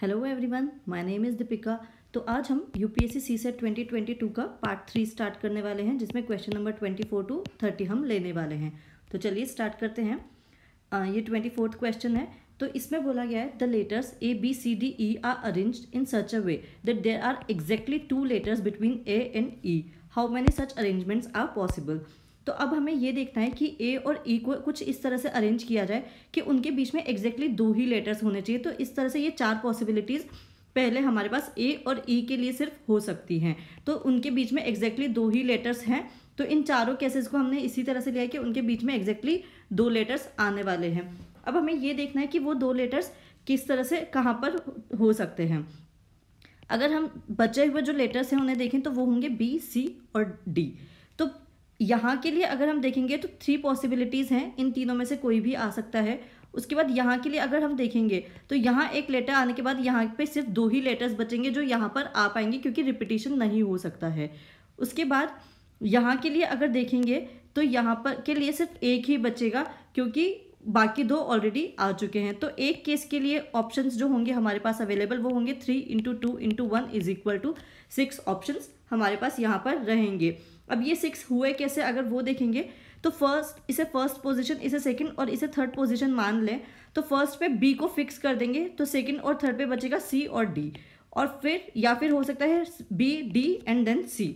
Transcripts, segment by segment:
Hello everyone my name is Deepika तो आज हम यूपीएससी सी सेट ट्वेंटी का पार्ट थ्री स्टार्ट करने वाले हैं जिसमें question number twenty four to thirty हम लेने वाले हैं तो चलिए स्टार्ट करते हैं आ, ये ट्वेंटी फोर्थ क्वेश्चन है तो इसमें बोला गया है the letters A B C D E are arrange in such a way that there are exactly two letters between A and E how many such arrangements are possible तो अब हमें ये देखना है कि ए और ई e को कुछ इस तरह से अरेंज किया जाए कि उनके बीच में एग्जैक्टली दो ही लेटर्स होने चाहिए तो इस तरह से ये चार पॉसिबिलिटीज़ पहले हमारे पास ए और ई e के लिए सिर्फ हो सकती हैं तो उनके बीच में एग्जैक्टली दो ही लेटर्स हैं तो इन चारों केसेस को हमने इसी तरह से लिया कि उनके बीच में एग्जैक्टली दो लेटर्स आने वाले हैं अब हमें ये देखना है कि वो दो लेटर्स किस तरह से कहाँ पर हो सकते हैं अगर हम बचे हुए जो लेटर्स हैं उन्हें देखें तो वो होंगे बी सी और डी यहाँ के लिए अगर हम देखेंगे तो थ्री पॉसिबिलिटीज़ हैं इन तीनों में से कोई भी आ सकता है उसके बाद यहाँ के लिए अगर हम देखेंगे तो यहाँ एक लेटर आने के बाद यहाँ पे सिर्फ दो ही लेटर्स बचेंगे जो यहाँ पर आ पाएंगे क्योंकि रिपीटिशन नहीं हो सकता है उसके बाद यहाँ के लिए अगर देखेंगे तो यहाँ पर के लिए सिर्फ एक ही बचेगा क्योंकि बाकी दो ऑलरेडी आ चुके हैं तो एक केस के लिए ऑप्शंस जो होंगे हमारे पास अवेलेबल वो होंगे three into two into one is equal to six option हमारे पास यहाँ पर रहेंगे अब ये सिक्स हुए कैसे अगर वो देखेंगे तो फर्स्ट इसे फर्स्ट पोजीशन इसे सेकंड और इसे थर्ड पोजीशन मान लें तो फर्स्ट पे बी को फिक्स कर देंगे तो सेकेंड और थर्ड पे बचेगा सी और डी और फिर या फिर हो सकता है B D and then C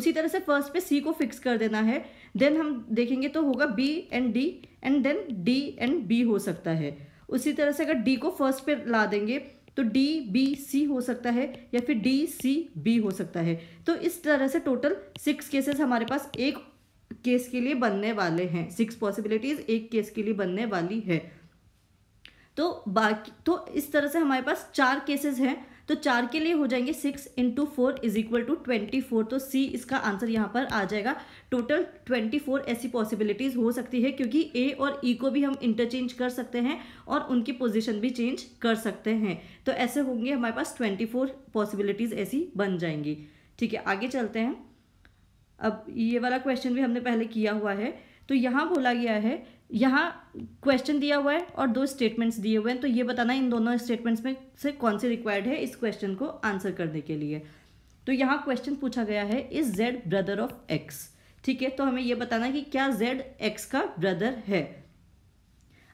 उसी तरह से फर्स्ट पे सी को फिक्स कर देना है देन हम देखेंगे तो होगा B and D and then D and B हो सकता है उसी तरह से अगर डी को फर्स्ट पे ला देंगे तो डी बी सी हो सकता है या फिर डी सी बी हो सकता है तो इस तरह से टोटल सिक्स केसेस हमारे पास एक केस के लिए बनने वाले हैं सिक्स पॉसिबिलिटीज एक केस के लिए बनने वाली है तो बाकी तो इस तरह से हमारे पास चार केसेस हैं तो चार के लिए हो जाएंगे six into four is equal to twenty four तो सी इसका आंसर यहाँ पर आ जाएगा टोटल ट्वेंटी फोर ऐसी पॉसिबिलिटीज़ हो सकती है क्योंकि ए और ई e को भी हम इंटरचेंज कर सकते हैं और उनकी पोजिशन भी चेंज कर सकते हैं तो ऐसे होंगे हमारे पास ट्वेंटी फोर पॉसिबिलिटीज़ ऐसी बन जाएंगी ठीक है आगे चलते हैं अब ये वाला क्वेश्चन भी हमने पहले किया हुआ है तो यहाँ बोला गया है यहाँ क्वेश्चन दिया हुआ है और दो स्टेटमेंट्स दिए हुए हैं तो ये बताना इन दोनों स्टेटमेंट्स में से कौन से रिक्वायर्ड है इस क्वेश्चन को आंसर करने के लिए तो यहाँ क्वेश्चन पूछा गया है is Z brother of X ठीक है तो हमें ये बताना कि क्या जेड एक्स का ब्रदर है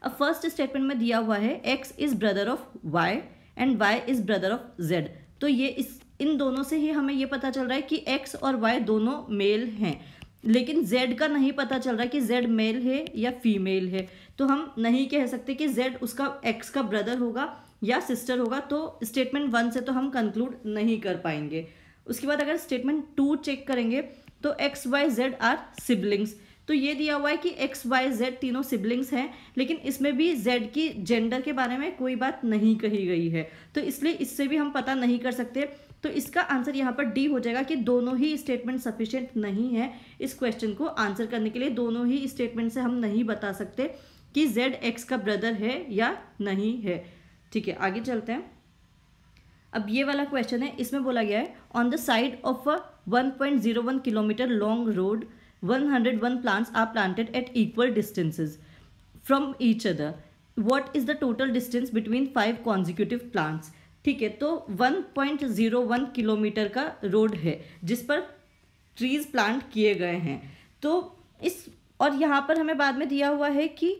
अब फर्स्ट स्टेटमेंट में दिया हुआ है X is brother of Y and Y is brother of Z तो ये इस इन दोनों से ही हमें ये पता चल रहा है कि एक्स और वाई दोनों मेल हैं लेकिन जेड का नहीं पता चल रहा कि जेड मेल है या फीमेल है तो हम नहीं कह सकते कि जेड उसका एक्स का ब्रदर होगा या सिस्टर होगा तो स्टेटमेंट वन से तो हम कंक्लूड नहीं कर पाएंगे उसके बाद अगर स्टेटमेंट टू चेक करेंगे तो X Y Z are siblings तो ये दिया हुआ है कि एक्स वाई जेड तीनों सिबलिंग्स हैं लेकिन इसमें भी जेड की जेंडर के बारे में कोई बात नहीं कही गई है तो इसलिए इससे भी हम पता नहीं कर सकते तो इसका आंसर यहाँ पर डी हो जाएगा कि दोनों ही स्टेटमेंट सफिशियंट नहीं है इस क्वेश्चन को आंसर करने के लिए दोनों ही स्टेटमेंट से हम नहीं बता सकते कि जेड एक्स का ब्रदर है या नहीं है ठीक है आगे चलते हैं अब ये वाला क्वेश्चन है इसमें बोला गया है on the side of a one kilometer long road 101 plants are planted at equal distances from each other what is the total distance between five consecutive plants ठीक है तो 1.01 किलोमीटर का रोड है जिस पर ट्रीज प्लांट किए गए हैं तो इस और यहाँ पर हमें बाद में दिया हुआ है कि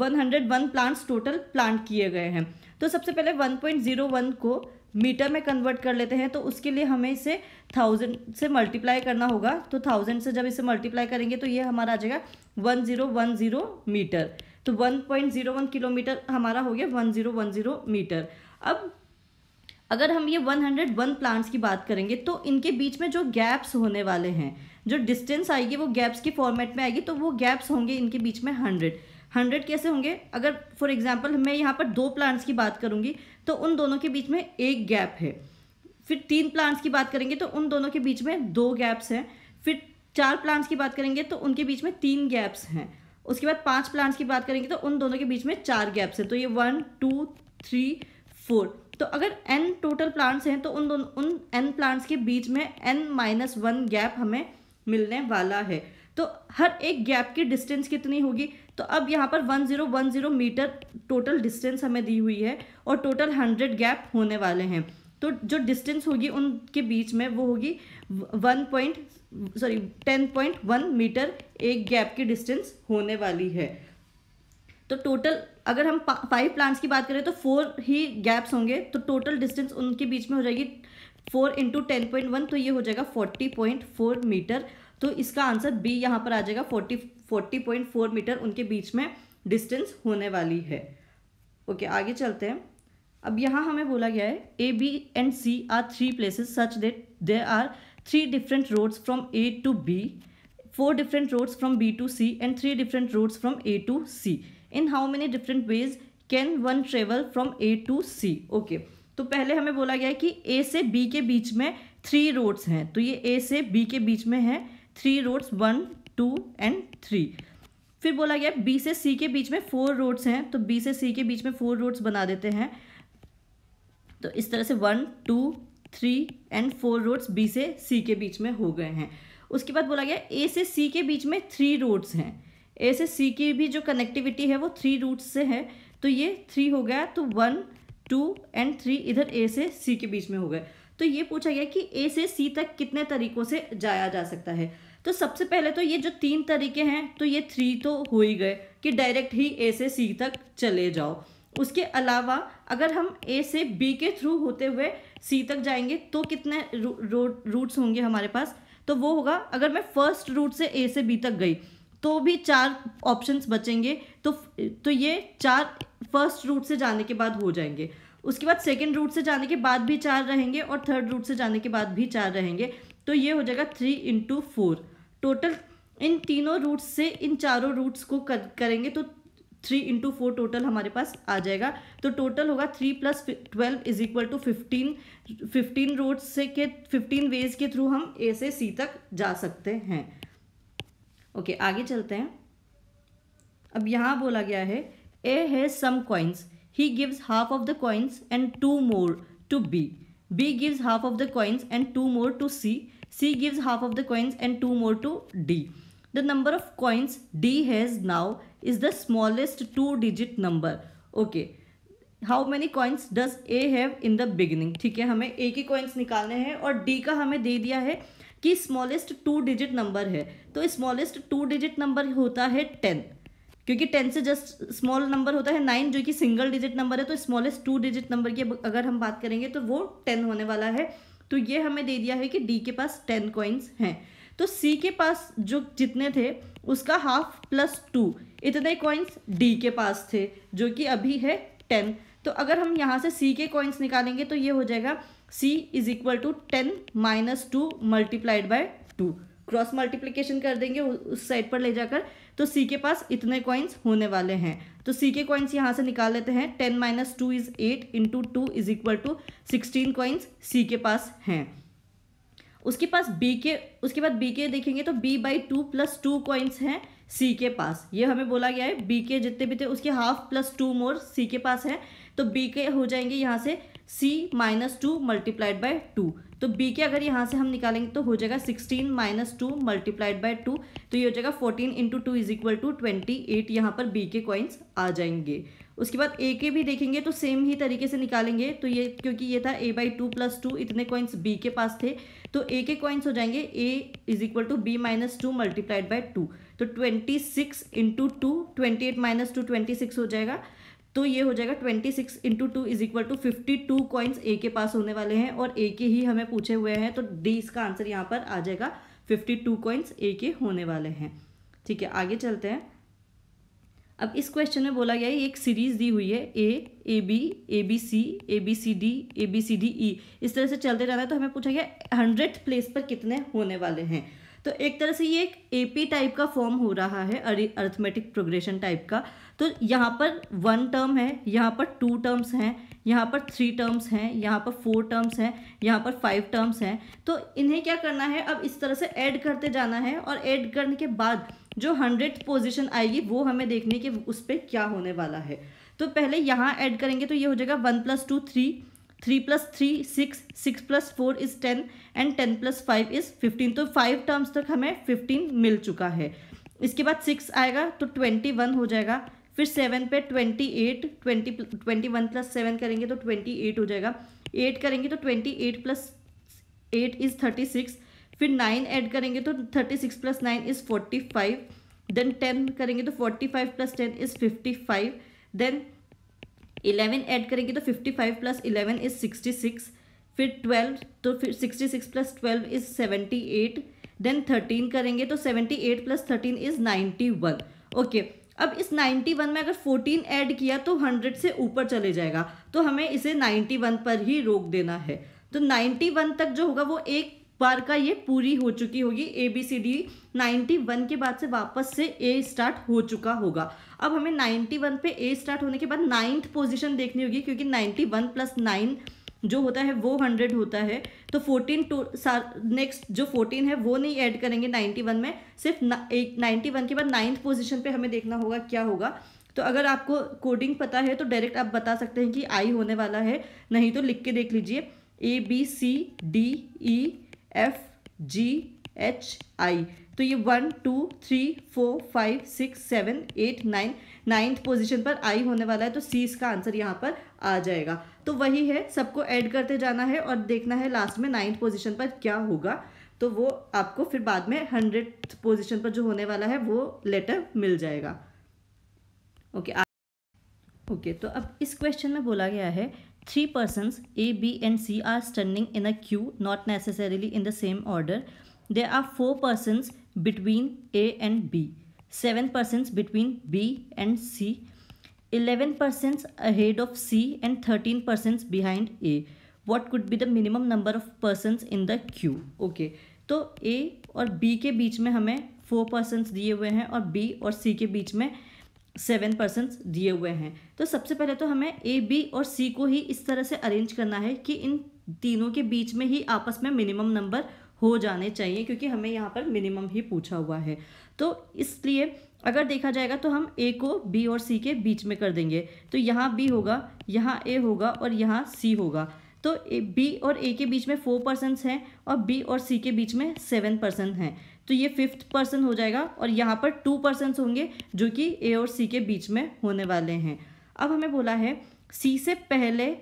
one hundred one plants total plant किए गए हैं तो सबसे पहले वन पॉइंट ज़ीरो वन को मीटर में कन्वर्ट कर लेते हैं तो उसके लिए हमें इसे थाउजेंड से मल्टीप्लाई करना होगा तो थाउजेंड से जब इसे मल्टीप्लाई करेंगे तो ये हमारा आ जाएगा one zero one zero meter तो one point zero one kilometer हमारा हो गया one zero one zero meter अब अगर हम ये 101 प्लांट्स की बात करेंगे तो इनके बीच में जो गैप्स होने वाले हैं जो डिस्टेंस आएगी वो गैप्स की फॉर्मेट में आएगी तो वो गैप्स होंगे इनके बीच में हंड्रेड हंड्रेड कैसे होंगे अगर फॉर एग्जाम्पल मैं यहाँ पर दो प्लांट्स की बात करूँगी तो उन दोनों के बीच में एक गैप है फिर तीन प्लांट्स की बात करेंगे तो उन दोनों के बीच में दो गैप्स हैं फिर चार प्लांट्स की बात करेंगे तो उनके बीच में तीन गैप्स हैं उसके बाद पाँच प्लांट्स की बात करेंगे तो उन दोनों के बीच में चार गैप्स हैं तो ये वन टू थ्री फोर तो अगर एन टोटल प्लांट्स हैं तो उन दोनों उन एन प्लांट्स के बीच में एन माइनस वन गैप हमें मिलने वाला है तो हर एक गैप की डिस्टेंस कितनी होगी तो अब यहाँ पर one zero one zero meter total distance हमें दी हुई है और टोटल हंड्रेड गैप होने वाले हैं तो जो डिस्टेंस होगी उनके बीच में वो होगी one point sorry ten point one meter एक गैप की डिस्टेंस होने वाली है तो टोटल अगर हम फाइव प्लांट्स की बात करें तो फोर ही गैप्स होंगे तो टोटल डिस्टेंस उनके बीच में हो जाएगी four into ten point one तो ये हो जाएगा फोर्टी पॉइंट फोर मीटर तो इसका आंसर बी यहाँ पर आ जाएगा forty forty point four meter उनके बीच में डिस्टेंस होने वाली है ओके okay, आगे चलते हैं अब यहाँ हमें बोला गया है A B and C are three places such that they are three different roads from A to B four different roads from B to C and three different roads from A to C in how many different ways can one travel from A to C okay तो पहले हमें बोला गया है कि ए से B के बीच में थ्री रोड्स हैं तो ये ए से बी के बीच में है three roads one two and three फिर बोला गया बी से सी के बीच में फोर रोड्स हैं तो बी से सी के बीच में फोर रोड्स बना देते हैं तो इस तरह से one two three and four roads B से सी के बीच में हो गए हैं उसके बाद बोला गया ए से सी के बीच में थ्री रोड्स हैं ए से सी की भी जो कनेक्टिविटी है वो थ्री रूट्स से है तो ये थ्री हो गया तो वन टू एंड थ्री इधर ए से सी के बीच में हो गए तो ये पूछा गया कि ए से सी तक कितने तरीकों से जाया जा सकता है तो सबसे पहले तो ये जो तीन तरीके हैं तो ये थ्री तो हो ही गए कि डायरेक्ट ही ए से सी तक चले जाओ उसके अलावा अगर हम ए से बी के थ्रू होते हुए सी तक जाएंगे तो कितने रूट्स होंगे हमारे पास तो वो होगा अगर मैं फर्स्ट रूट से ए से बी तक गई तो भी चार ऑप्शंस बचेंगे तो तो ये चार फर्स्ट रूट से जाने के बाद हो जाएंगे उसके बाद सेकेंड रूट से जाने के बाद भी चार रहेंगे और थर्ड रूट से जाने के बाद भी चार रहेंगे तो ये हो जाएगा थ्री इंटू फोर टोटल इन तीनों रूट्स से इन चारों रूट्स को कर, करेंगे तो थ्री इंटू फोर टोटल हमारे पास आ जाएगा तो टोटल होगा three plus twelve is equal to fifteen fifteen road से के फिफ्टीन वेज के थ्रू हम ए से सी तक जा सकते हैं ओके आगे चलते हैं अब यहाँ बोला गया है A has some coins he gives half of the coins and two more to B B gives half of the coins and two more to C C gives half of the coins and two more to D the number of coins D has now is the smallest two digit number okay how many coins does A have in the beginning ठीक है हमें ए के coins निकालने हैं और D का हमें दे दिया है कि स्मॉलेस्ट टू डिजिट नंबर है तो स्मॉलेस्ट टू डिजिट नंबर होता है टेन क्योंकि टेन से जस्ट स्मॉल नंबर होता है नाइन जो कि सिंगल डिजिट नंबर है तो स्मॉलेस्ट टू डिजिट नंबर की अगर हम बात करेंगे तो वो टेन होने वाला है तो ये हमें दे दिया है कि डी के पास टेन कॉइन्स हैं तो सी के पास जो जितने थे उसका हाफ प्लस टू इतने कॉइन्स डी के पास थे जो कि अभी है टेन तो अगर हम यहाँ से सी के कॉइन्स निकालेंगे तो ये हो जाएगा c is equal to ten minus two multiplied by two cross multiplication कर देंगे उस साइड पर ले जाकर तो c के पास इतने कॉइन्स होने वाले हैं तो c के कॉइन्स यहाँ से निकाल लेते हैं ten minus two is eight into two is equal to sixteen coins C के पास हैं उसके पास बी के उसके बाद बी के देखेंगे तो B by two plus two coins हैं सी के पास ये हमें बोला गया है बी के जितने भी थे उसके half plus two more C के पास है तो बी के हो जाएंगे यहाँ से C minus two multiplied by two तो बी के अगर यहाँ से हम निकालेंगे तो हो जाएगा sixteen minus two multiplied by two तो ये हो जाएगा fourteen into two is equal to twenty eight यहाँ पर बी के कॉइन्स आ जाएंगे उसके बाद ए के भी देखेंगे तो सेम ही तरीके से निकालेंगे तो ये क्योंकि ये था A by two plus two इतने कॉइन्स बी के पास थे तो ए के कॉइन्स हो जाएंगे A is equal to B minus two multiplied by two तो twenty six into two twenty eight minus two twenty six हो जाएगा तो ये हो जाएगा twenty six into two is equal to fifty two coins A के पास होने वाले हैं और ए के ही हमें पूछे हुए हैं तो डी इसका आंसर यहाँ पर आ जाएगा फिफ्टी टू कॉइन्स ए के होने वाले हैं ठीक है आगे चलते हैं अब इस क्वेश्चन में बोला गया है एक सीरीज दी हुई है A A B A B C A B C D A B C D E इस तरह से चलते जाना है तो हमें पूछा गया हंड्रेड प्लेस पर कितने होने वाले हैं तो एक तरह से ये एक एपी टाइप का फॉर्म हो रहा है अर्थमेटिक प्रोग्रेशन टाइप का तो यहाँ पर वन टर्म है यहाँ पर टू टर्म्स हैं यहाँ पर थ्री टर्म्स हैं यहाँ पर फोर टर्म्स हैं यहाँ पर फाइव टर्म्स हैं तो इन्हें क्या करना है अब इस तरह से ऐड करते जाना है और ऐड करने के बाद जो हंड्रेड पोजिशन आएगी वो हमें देखने के उस पर क्या होने वाला है तो पहले यहाँ ऐड करेंगे तो ये हो जाएगा one plus two three three plus three six six plus four is ten and ten plus five is fifteen तो फाइव टर्म्स तक हमें फिफ्टीन मिल चुका है इसके बाद सिक्स आएगा तो ट्वेंटी वन हो जाएगा फिर सेवन पे twenty eight twenty twenty one plus seven करेंगे तो ट्वेंटी एट हो जाएगा एट करेंगे तो twenty eight plus eight is thirty six फिर नाइन ऐड करेंगे तो thirty six plus nine is forty five then ten करेंगे तो forty five plus ten is fifty five then eleven add करेंगे तो fifty five plus eleven is sixty six फिर twelve तो फिर sixty six plus twelve is seventy eight then thirteen करेंगे तो seventy eight plus thirteen is ninety one okay अब इस 91 में अगर 14 ऐड किया तो 100 से ऊपर चले जाएगा तो हमें इसे 91 पर ही रोक देना है तो 91 तक जो होगा वो एक बार का ये पूरी हो चुकी होगी A B C D ninety one के बाद से वापस से ए स्टार्ट हो चुका होगा अब हमें नाइन्टी वन पे ए स्टार्ट होने के बाद नाइन्थ पोजिशन देखनी होगी क्योंकि नाइन्टी वन प्लस नाइन जो होता है वो हंड्रेड होता है तो फोर्टीन टू नेक्स्ट जो फोर्टीन है वो नहीं ऐड करेंगे नाइन्टी वन में सिर्फ एक नाइन्टी वन के बाद नाइन्थ पोजिशन पर हमें देखना होगा क्या होगा तो अगर आपको कोडिंग पता है तो डायरेक्ट आप बता सकते हैं कि आई होने वाला है नहीं तो लिख के देख लीजिए A B C D E F G H I तो ये one two three four five six seven eight nine ninth position पर आई होने वाला है तो सी इसका आंसर यहाँ पर आ जाएगा तो वही है सबको ऐड करते जाना है और देखना है लास्ट में नाइन्थ पोजिशन पर क्या होगा तो वो आपको फिर बाद में हंड्रेड पोजिशन पर जो होने वाला है वो लेटर मिल जाएगा ओके ओके तो अब इस क्वेश्चन में बोला गया है three person A B and C are standing in a queue not necessarily in the same order there are four persons between A and B, seven persons between B and C, eleven persons ahead of C, and thirteen persons behind A. What could be the minimum number of persons in the queue? Okay, तो A और B के बीच में हमें four persons दिए हुए हैं और B और C के बीच में सेवन पर्सनस दिए हुए हैं तो सबसे पहले तो हमें ए बी और सी को ही इस तरह से अरेंज करना है कि इन तीनों के बीच में ही आपस में मिनिमम नंबर हो जाने चाहिए क्योंकि हमें यहाँ पर मिनिमम ही पूछा हुआ है तो इसलिए अगर देखा जाएगा तो हम ए को बी और सी के बीच में कर देंगे तो यहाँ बी होगा यहाँ ए होगा और यहाँ सी होगा तो बी और ए के बीच में फोर परसेंट्स हैं और बी और सी के बीच में सेवन परसेंट हैं तो ये फिफ्थ पर्सन हो जाएगा और यहाँ पर टू पर्सन होंगे जो कि ए और सी के बीच में होने वाले हैं अब हमें बोला है सी से पहले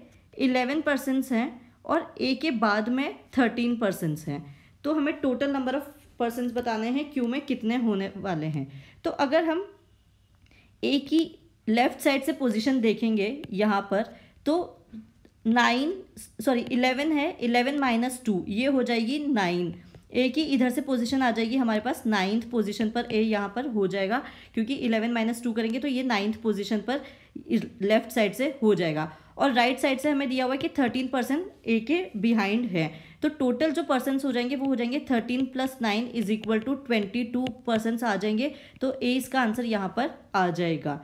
इलेवन परसेंट्स हैं और ए के बाद में थर्टीन परसेंट्स हैं तो हमें टोटल नंबर ऑफ़ पर्सन बताने हैं क्यू में कितने होने वाले हैं तो अगर हम ए की लेफ़्ट साइड से पोजीशन देखेंगे यहाँ पर तो नाइन सॉरी इलेवन है इलेवन माइनस टू ये हो जाएगी नाइन ए की इधर से पोजीशन आ जाएगी हमारे पास नाइन्थ पोजीशन पर ए यहाँ पर हो जाएगा क्योंकि इलेवन माइनस टू करेंगे तो ये नाइन्थ पोजीशन पर लेफ़्ट साइड से हो जाएगा और राइट right साइड से हमें दिया हुआ है कि थर्टीन परसेंट ए के बिहाइंड है तो टोटल जो परसेंट्स हो जाएंगे वो हो जाएंगे thirteen plus nine is equal to twenty two persons आ जाएंगे तो ए इसका आंसर यहाँ पर आ जाएगा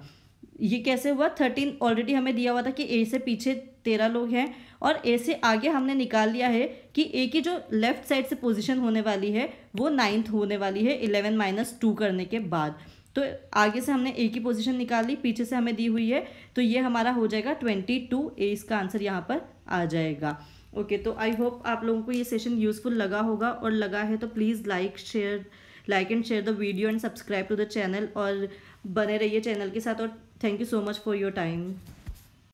ये कैसे हुआ थर्टीन ऑलरेडी हमें दिया हुआ था कि ए से पीछे तेरह लोग हैं और ए से आगे हमने निकाल लिया है कि ए की जो लेफ्ट साइड से पोजिशन होने वाली है वो नाइन्थ होने वाली है इलेवन माइनस टू करने के बाद तो आगे से हमने ए की पोजीशन निकाल ली पीछे से हमें दी हुई है तो ये हमारा हो जाएगा ट्वेंटी टू ए इसका आंसर यहाँ पर आ जाएगा ओके okay, तो आई होप आप लोगों को ये सेशन यूज़फुल लगा होगा और लगा है तो please like share like and share the video and subscribe to the channel और बने रहिए चैनल के साथ और thank you so much for your time